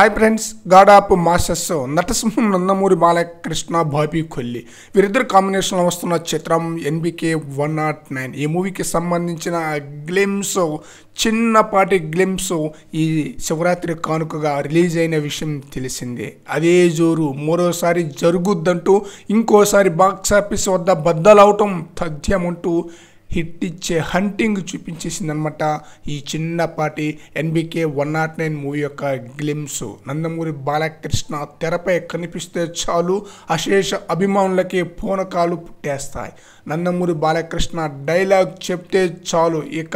hi friends god of మాస్టర్స్ నటసింహం నందమూరి బాలకృష్ణ బాబీ కొల్లి వీరిద్దరు కాంబినేషన్లో వస్తున్న చిత్రం ఎన్బికే వన్ నాట్ నైన్ ఈ మూవీకి సంబంధించిన గ్లిమ్స్ చిన్నపాటి గ్లిమ్స్ ఈ శివరాత్రి కానుకగా రిలీజ్ అయిన విషయం తెలిసిందే అదే జోరు మరోసారి జరుగుద్దంటూ ఇంకోసారి బాక్సాఫీస్ వద్ద బద్దలవటం తథ్యమంటూ హిట్ ఇచ్చే హంటింగ్ చూపించేసింది అనమాట ఈ చిన్నపాటి NBK one naught nine movie యొక్క గ్లిమ్స్ నందమూరి బాలకృష్ణ తెరపై కనిపిస్తే చాలు అశేష అభిమానులకి పూనకాలు పుట్టేస్తాయి నందమూరి బాలకృష్ణ డైలాగ్ చెప్తే చాలు ఇక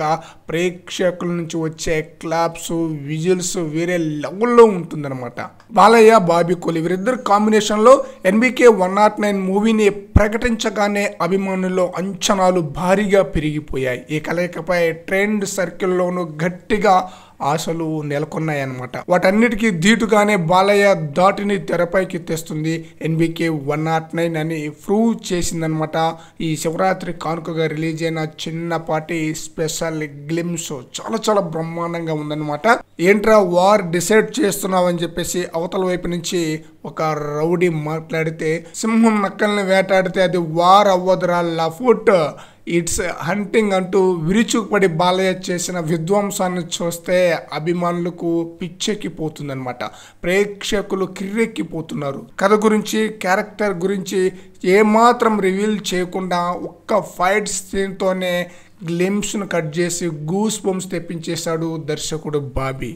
ప్రేక్షకుల నుంచి వచ్చే క్లాప్స్ విజిల్స్ వేరే లెవెల్లో ఉంటుందన్నమాట బాలయ్య బాబీ కోలి వీరిద్దరు కాంబినేషన్లో NBK one naught nine oh మూవీని ప్రకటించగానే అభిమానుల్లో అంచనాలు భారీగా పెరిగిపోయాయి ఈ కలయికపై ట్రెండ్ సర్కిల్లోనూ గట్టిగా ఆశలు నెలకొన్నాయన్నమాట వాటన్నిటికీ ధీటుగానే బాలయ్య దాటిని తెరపైకి తెస్తుంది ఎన్బికే వన్ నాట్ నైన్ అని ప్రూవ్ చేసిందనమాట ఈ శివరాత్రి కానుకగా రిలీజ్ అయిన చిన్నపాటి స్పెషల్ గ్లిమ్స్ చాలా చాలా బ్రహ్మాండంగా ఉందన్నమాట ఏంట్రా వార్ డిసైడ్ చేస్తున్నావు అని చెప్పేసి అవతల వైపు నుంచి ఒక రౌడీ మాట్లాడితే సింహం నక్కల్ని వేటాడితే అది వార్ అవ్వదురా లఫుట్ ఇట్స్ హంటింగ్ అంటూ విరుచుకుపడి బాలయ్య చేసిన విధ్వంసాన్ని చూస్తే అభిమానులకు పిచ్చెక్కిపోతుందనమాట ప్రేక్షకులు కిర్రెక్కిపోతున్నారు కథ గురించి క్యారెక్టర్ గురించి ఏమాత్రం రివీల్ చేయకుండా ఒక్క ఫైట్ సీన్తోనే గ్లిమ్స్ను కట్ చేసి గూస్ బొమ్స్ తెప్పించేశాడు దర్శకుడు బాబీ